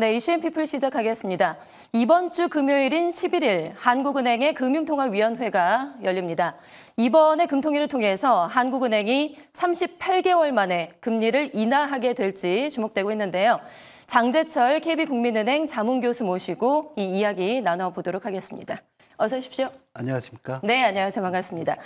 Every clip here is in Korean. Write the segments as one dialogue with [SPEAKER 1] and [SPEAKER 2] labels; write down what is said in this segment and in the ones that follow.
[SPEAKER 1] 네, 이슈인 피플 시작하겠습니다. 이번 주 금요일인 11일 한국은행의 금융통화위원회가 열립니다. 이번에 금통위를 통해서 한국은행이 38개월 만에 금리를 인하하게 될지 주목되고 있는데요. 장재철 KB국민은행 자문교수 모시고 이 이야기 나눠보도록 하겠습니다. 어서 오십시오.
[SPEAKER 2] 안녕하십니까?
[SPEAKER 1] 네, 안녕하세요. 반갑습니다.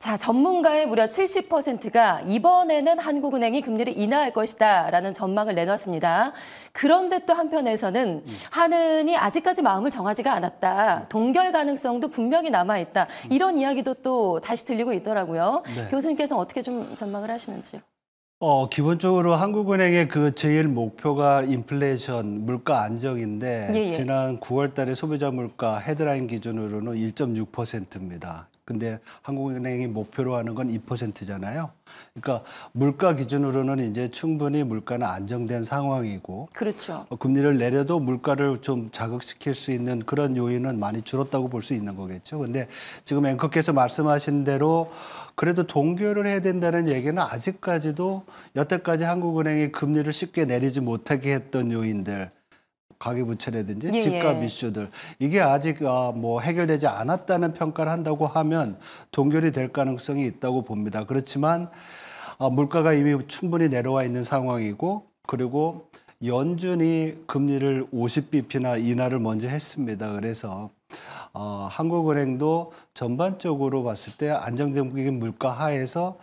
[SPEAKER 1] 자, 전문가의 무려 70%가 이번에는 한국은행이 금리를 인하할 것이다라는 전망을 내놨습니다. 그런데 또 한편에서는 하느니 아직까지 마음을 정하지가 않았다. 동결 가능성도 분명히 남아 있다. 이런 이야기도 또 다시 들리고 있더라고요. 네. 교수님께서 어떻게 좀 전망을 하시는지요?
[SPEAKER 2] 어, 기본적으로 한국은행의 그 제일 목표가 인플레이션, 물가 안정인데 예, 예. 지난 9월 달에 소비자 물가 헤드라인 기준으로는 1.6%입니다. 근데 한국은행이 목표로 하는 건 2%잖아요. 그러니까 물가 기준으로는 이제 충분히 물가는 안정된 상황이고 그렇죠. 어, 금리를 내려도 물가를 좀 자극시킬 수 있는 그런 요인은 많이 줄었다고 볼 수 있는 거겠죠. 근데 지금 앵커께서 말씀하신 대로 그래도 동결을 해야 된다는 얘기는 아직까지도 여태까지 한국은행이 금리를 쉽게 내리지 못하게 했던 요인들 가계부채라든지 예, 집값 예. 이슈들 이게 아직 아, 뭐 해결되지 않았다는 평가를 한다고 하면 동결이 될 가능성이 있다고 봅니다. 그렇지만 아, 물가가 이미 충분히 내려와 있는 상황이고 그리고 연준이 금리를 50bp나 인하를 먼저 했습니다. 그래서 어, 한국은행도 전반적으로 봤을 때 안정적인 물가 하에서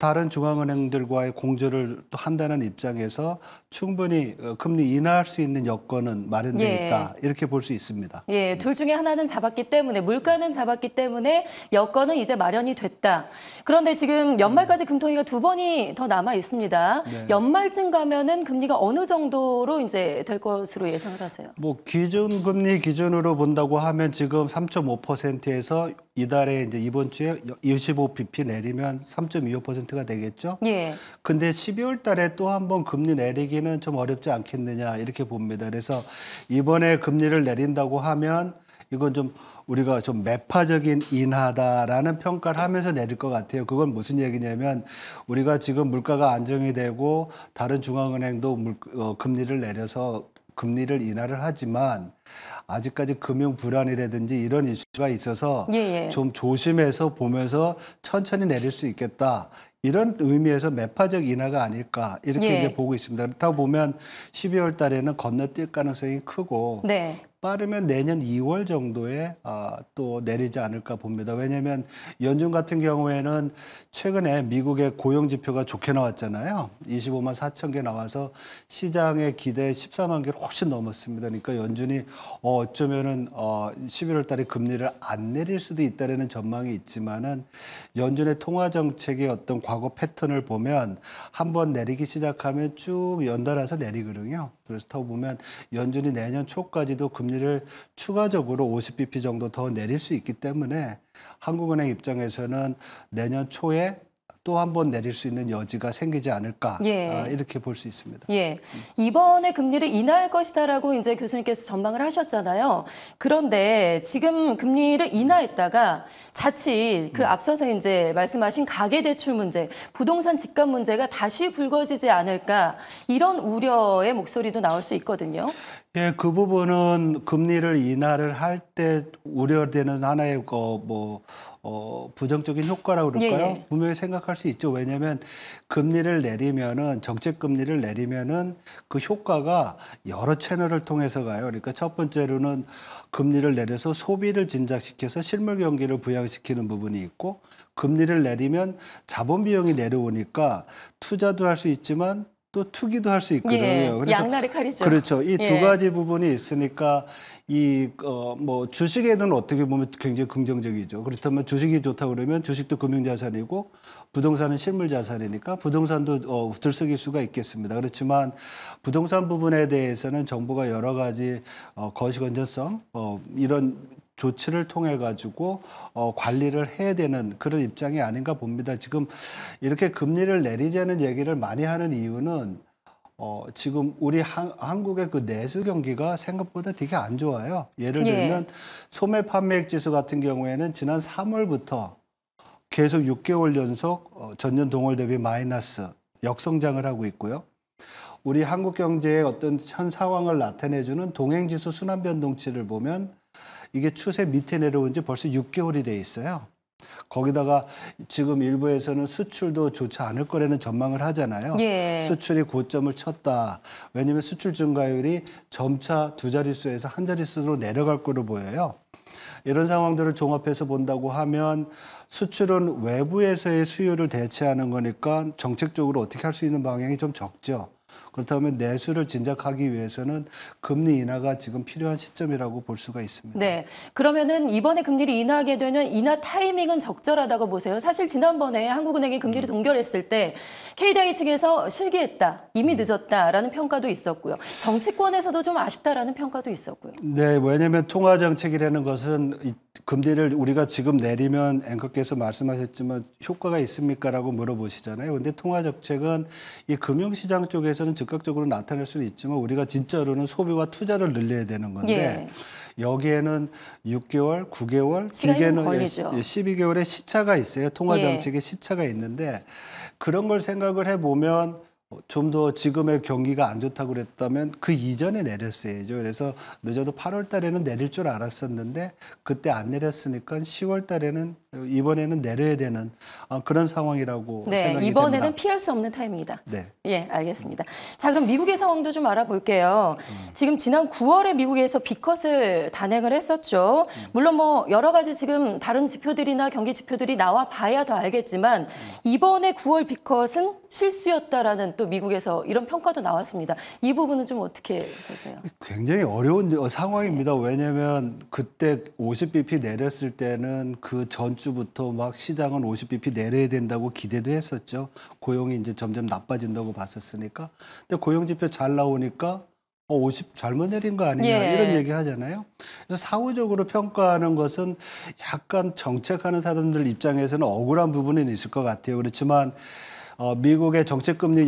[SPEAKER 2] 다른 중앙은행들과의 공조를 또 한다는 입장에서 충분히 어, 금리 인하할 수 있는 여건은 마련되어 예. 있다 이렇게 볼 수 있습니다.
[SPEAKER 1] 예, 둘 중에 하나는 잡았기 때문에 물가는 잡았기 때문에 여건은 이제 마련이 됐다. 그런데 지금 연말까지 금통위가 두 번이 더 남아 있습니다. 네. 연말쯤 가면은 금리가 어느 정도로 이제 될 것으로 예상을 하세요?
[SPEAKER 2] 뭐 기준 금리 기준으로 본다고 하면 지금 3.5%에서 이달에 이제 이번 주에 25bp 내리면 3.25%가 되겠죠. 예. 근데 12월 달에 또 한 번 금리 내리기는 좀 어렵지 않겠느냐 이렇게 봅니다. 그래서 이번에 금리를 내린다고 하면 이건 좀 우리가 좀 매파적인 인하다라는 평가를 하면서 내릴 것 같아요. 그건 무슨 얘기냐면 우리가 지금 물가가 안정이 되고 다른 중앙은행도 물, 어, 금리를 내려서 금리를 인하를 하지만 아직까지 금융 불안이라든지 이런 이슈가 있어서 예, 예. 좀 조심해서 보면서 천천히 내릴 수 있겠다. 이런 의미에서 매파적 인하가 아닐까 이렇게 예. 이제 보고 있습니다. 그렇다 고 보면 12월 달에는 건너뛸 가능성이 크고 네. 빠르면 내년 2월 정도에 아, 또 내리지 않을까 봅니다. 왜냐하면 연준 같은 경우에는 최근에 미국의 고용 지표가 좋게 나왔잖아요. 25만 4천 개 나와서 시장의 기대 14만 개를 훨씬 넘었습니다. 그러니까 연준이 어쩌면은 11월 어, 달에 금리를 안 내릴 수도 있다라는 전망이 있지만은 연준의 통화 정책의 어떤 과거 패턴을 보면 한 번 내리기 시작하면 쭉 연달아서 내리거든요. 그래서 더 보면 연준이 내년 초까지도 금리 금리를 추가적으로 50bp 정도 더 내릴 수 있기 때문에 한국은행 입장에서는 내년 초에 또 한 번 내릴 수 있는 여지가 생기지 않을까 예. 아, 이렇게 볼 수 있습니다.
[SPEAKER 1] 예. 이번에 금리를 인하할 것이다라고 이제 교수님께서 전망을 하셨잖아요. 그런데 지금 금리를 인하했다가 자칫 그 음. 앞서서 이제 말씀하신 가계 대출 문제, 부동산 집값 문제가 다시 불거지지 않을까 이런 우려의 목소리도 나올 수 있거든요.
[SPEAKER 2] 예, 그 부분은 금리를 인하를 할 때 우려되는 하나의 그뭐 어, 부정적인 효과라고 예, 그럴까요? 예, 예. 분명히 생각할 수 있죠. 왜냐하면 금리를 내리면은 정책 금리를 내리면은 그 효과가 여러 채널을 통해서 가요. 그러니까 첫 번째로는 금리를 내려서 소비를 진작시켜서 실물 경기를 부양시키는 부분이 있고 금리를 내리면 자본 비용이 내려오니까 투자도 할 수 있지만 또 투기도 할 수 있거든요. 예, 그래서 양날의
[SPEAKER 1] 칼이죠. 그렇죠. 이두 예. 가지
[SPEAKER 2] 부분이 있으니까 이 어 뭐 주식에는 어떻게 보면 굉장히 긍정적이죠. 그렇다면 주식이 좋다 그러면 주식도 금융 자산이고 부동산은 실물 자산이니까 부동산도 어 들썩일 수가 있겠습니다. 그렇지만 부동산 부분에 대해서는 정부가 여러 가지 어 거시 건전성 어 이런 조치를 통해 가지고 어, 관리를 해야 되는 그런 입장이 아닌가 봅니다. 지금 이렇게 금리를 내리자는 얘기를 많이 하는 이유는 어, 지금 우리 한, 한국의 그 내수 경기가 생각보다 되게 안 좋아요. 예를 예. 들면 예. 소매 판매액 지수 같은 경우에는 지난 3월부터 계속 6개월 연속 어, 전년 동월 대비 마이너스 역성장을 하고 있고요. 우리 한국 경제의 어떤 현 상황을 나타내주는 동행지수 순환 변동치를 보면 이게 추세 밑에 내려온 지 벌써 6개월이 돼 있어요. 거기다가 지금 일부에서는 수출도 좋지 않을 거라는 전망을 하잖아요. 예. 수출이 고점을 쳤다. 왜냐하면 수출 증가율이 점차 두 자릿수에서 한 자릿수로 내려갈 거로 보여요. 이런 상황들을 종합해서 본다고 하면 수출은 외부에서의 수요를 대체하는 거니까 정책적으로 어떻게 할 수 있는 방향이 좀 적죠. 그렇다면 내수를 진작하기 위해서는 금리 인하가 지금 필요한 시점이라고 볼 수가 있습니다.
[SPEAKER 1] 네. 그러면은 이번에 금리를 인하하게 되면 인하 타이밍은 적절하다고 보세요. 사실 지난번에 한국은행이 금리를 음. 동결했을 때 KDI 측에서 실기했다. 이미 음. 늦었다라는 평가도 있었고요. 정치권에서도 좀 아쉽다라는 평가도 있었고요.
[SPEAKER 2] 네. 왜냐면 통화 정책이라는 것은 금리를 우리가 지금 내리면 앵커께서 말씀하셨지만 효과가 있습니까라고 물어보시잖아요. 근데 통화 정책은 이 금융 시장 쪽에서는 즉각적으로 나타날 수는 있지만 우리가 진짜로는 소비와 투자를 늘려야 되는 건데 예. 여기에는 6개월, 9개월, 길게는 12개월의 예, 시차가 있어요. 통화 정책의 예. 시차가 있는데 그런 걸 생각을 해 보면 좀더 지금의 경기가 안 좋다고 그랬다면 그 이전에 내렸어야죠. 그래서 늦어도 8월 달에는 내릴 줄 알았었는데 그때 안 내렸으니까 10월 달에는 이번에는 내려야 되는 아, 그런 상황이라고 네, 생각이 이번에는
[SPEAKER 1] 피할 수 없는 타임입니다. 네. 예, 알겠습니다. 자, 그럼 미국의 상황도 좀 알아볼게요. 음. 지금 지난 9월에 미국에서 비컷을 단행을 했었죠. 음. 물론 뭐 여러 가지 지금 다른 지표들이나 경기 지표들이 나와 봐야 더 알겠지만 음. 이번에 9월 비컷은 실수였다라는 또 미국에서 이런 평가도 나왔습니다. 이 부분은 좀 어떻게 보세요?
[SPEAKER 2] 굉장히 어려운 어, 상황입니다. 네. 왜냐하면 그때 50bp 내렸을 때는 그 전주부터 막 시장은 50bp 내려야 된다고 기대도 했었죠. 고용이 이제 점점 나빠진다고 봤었으니까. 근데 고용 지표 잘 나오니까 어, 50 잘못 내린 거 아니냐 예. 이런 얘기 하잖아요. 그래서 사후적으로 평가하는 것은 약간 정책하는 사람들 입장에서는 억울한 부분은 있을 것 같아요. 그렇지만 어, 미국의 정책금리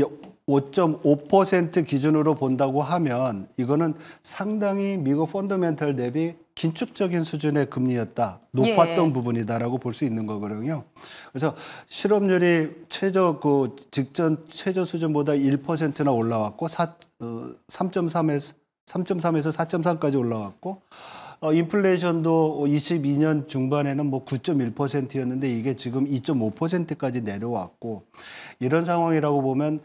[SPEAKER 2] 5.5% 기준으로 본다고 하면 이거는 상당히 미국 펀더멘털 대비 긴축적인 수준의 금리였다. 높았던 예. 부분이다라고 볼 수 있는 거거든요. 그래서 실업률이 최저 그 직전 최저 수준보다 1%나 올라왔고 4, 어, 3.3에서 3.3에서 4.3까지 올라왔고 어, 인플레이션도 22년 중반에는 뭐 9.1%였는데 이게 지금 2.5%까지 내려왔고 이런 상황이라고 보면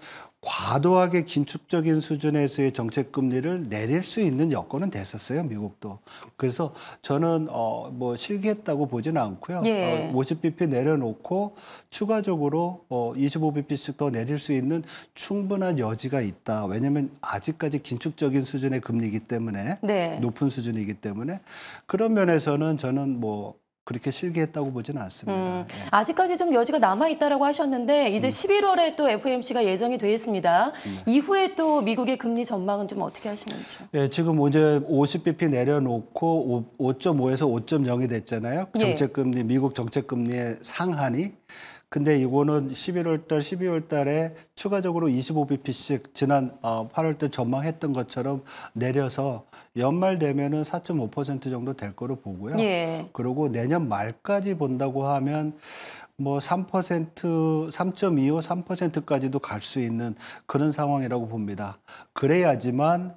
[SPEAKER 2] 과도하게 긴축적인 수준에서의 정책 금리를 내릴 수 있는 여건은 됐었어요 미국도 그래서 저는 어, 뭐 실기했다고 보지는 않고요 예. 어, 50bp 내려놓고 추가적으로 어, 25bp씩 더 내릴 수 있는 충분한 여지가 있다 왜냐면 아직까지 긴축적인 수준의 금리이기 때문에 네. 높은 수준이기 때문에 그런 면에서는 저는 뭐 그렇게 실기했다고 보지는
[SPEAKER 1] 않습니다. 음, 아직까지 좀 여지가 남아 있다고 하셨는데 이제 음. 11월에 또 f m c 가 예정이 돼 있습니다. 네. 이후에 또 미국의 금리 전망은 좀 어떻게 하시는지
[SPEAKER 2] 예, 지금 어제 50bp 내려놓고 5.5에서 5.0이 됐잖아요. 예. 정책금리 미국 정책금리의 상한이 근데 이거는 11월 달, 12월 달에 추가적으로 25bp씩 지난 8월 어, 때 전망했던 것처럼 내려서 연말 되면은 4.5% 정도 될 거로 보고요. 예. 그리고 내년 말까지 본다고 하면 뭐 3%, 3.25, 3%까지도 갈 수 있는 그런 상황이라고 봅니다. 그래야지만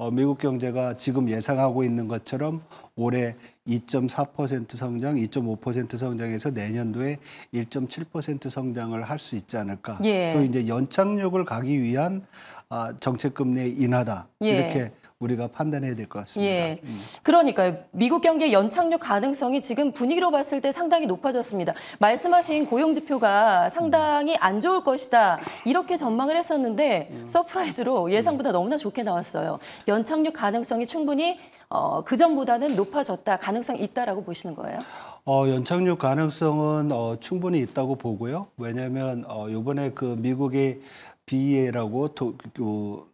[SPEAKER 2] 어, 미국 경제가 지금 예상하고 있는 것처럼 올해 2.4% 성장, 2.5% 성장에서 내년도에 1.7% 성장을 할 수 있지 않을까. 예. 그래서 이제 연착륙을 가기 위한 아, 정책금리 인하다. 예. 이렇게 우리가 판단해야 될 것 같습니다.
[SPEAKER 1] 예. 음. 그러니까 미국 경기 연착륙 가능성이 지금 분위기로 봤을 때 상당히 높아졌습니다. 말씀하신 고용 지표가 상당히 안 좋을 것이다. 이렇게 전망을 했었는데 서프라이즈로 예상보다 너무나 좋게 나왔어요. 연착륙 가능성이 충분히 어, 그전보다는 높아졌다. 가능성이 있다라고 보시는 거예요?
[SPEAKER 2] 어, 연착륙 가능성은 어, 충분히 있다고 보고요. 왜냐하면 어, 이번에 그 미국의 BEA라고 도, 그, 그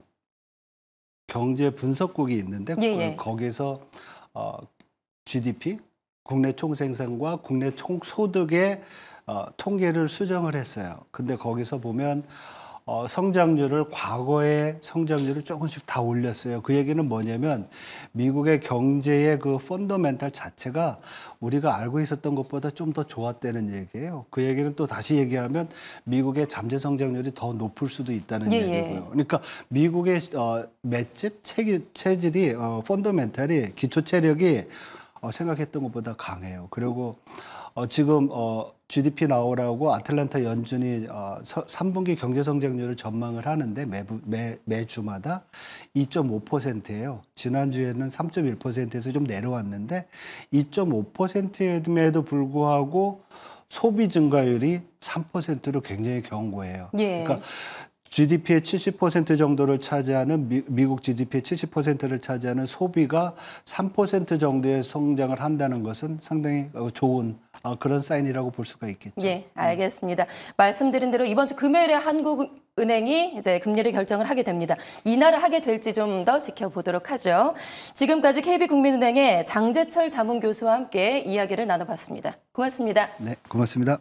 [SPEAKER 2] 경제 분석국이 있는데 예, 예. 거기서 어, GDP 국내 총생산과 국내 총소득의 어, 통계를 수정을 했어요. 근데 거기서 보면 어, 성장률을 과거의 성장률을 조금씩 다 올렸어요. 그 얘기는 뭐냐면 미국의 경제의 그 펀더멘탈 자체가 우리가 알고 있었던 것보다 좀 더 좋았다는 얘기예요. 그 얘기는 또 다시 얘기하면 미국의 잠재 성장률이 더 높을 수도 있다는 예, 예, 얘기고요. 그러니까 미국의 어, 맷집 체기, 체질이 어, 펀더멘탈이 기초 체력이 어, 생각했던 것보다 강해요. 그리고 어, 지금 어, GDP 나오라고 아틀란타 연준이 어, 서, 3분기 경제 성장률을 전망을 하는데 매부, 매, 매주마다 2.5%예요. 지난주에는 3.1%에서 좀 내려왔는데 2.5%에도 불구하고 소비 증가율이 3%로 굉장히 경고해요. 예. 그러니까 GDP의 70% 정도를 차지하는 미, 국 GDP의 70%를 차지하는 소비가 3% 정도의 성장을 한다는 것은 상당히 어, 좋은 아, 그런 사인이라고 볼 수가 있겠죠.
[SPEAKER 1] 예, 알겠습니다. 말씀드린 대로 이번 주 금요일에 한국 은행이 이제 금리를 결정을 하게 됩니다. 인하를 하게 될지 좀 더 지켜보도록 하죠. 지금까지 KB국민은행의 장재철 자문 교수와 함께 이야기를 나눠봤습니다. 고맙습니다.
[SPEAKER 2] 네, 고맙습니다.